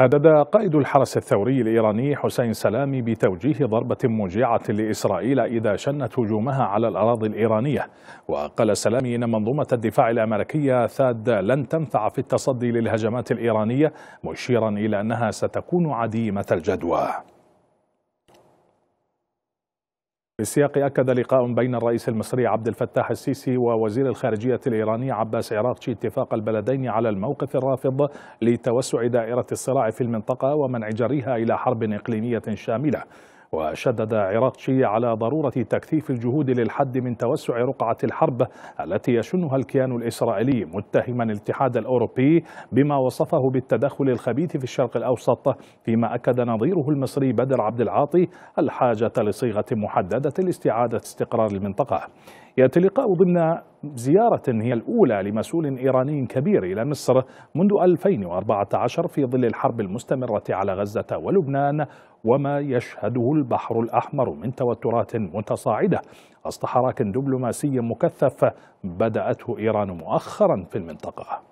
هدد قائد الحرس الثوري الإيراني حسين سلامي بتوجيه ضربة موجعة لإسرائيل إذا شنت هجومها على الأراضي الإيرانية وقال سلامي إن منظومة الدفاع الأمريكية ثاد لن تنفع في التصدي للهجمات الإيرانية مشيرا إلى أنها ستكون عديمة الجدوى السياق أكد لقاء بين الرئيس المصري عبد الفتاح السيسي ووزير الخارجية الإيراني عباس عراقشي اتفاق البلدين على الموقف الرافض لتوسع دائرة الصراع في المنطقة ومنع جريها إلى حرب إقليمية شاملة وشدد عراقشي على ضرورة تكثيف الجهود للحد من توسع رقعة الحرب التي يشنها الكيان الإسرائيلي متهما الاتحاد الأوروبي بما وصفه بالتدخل الخبيث في الشرق الأوسط فيما أكد نظيره المصري بدر عبد العاطي الحاجة لصيغة محددة لاستعادة استقرار المنطقة يأتي اللقاء ضمن زيارة هي الأولى لمسؤول إيراني كبير إلى مصر منذ 2014 في ظل الحرب المستمرة على غزة ولبنان وما يشهده البحر الأحمر من توترات متصاعدة وسط حراك دبلوماسي مكثف بدأته إيران مؤخرا في المنطقة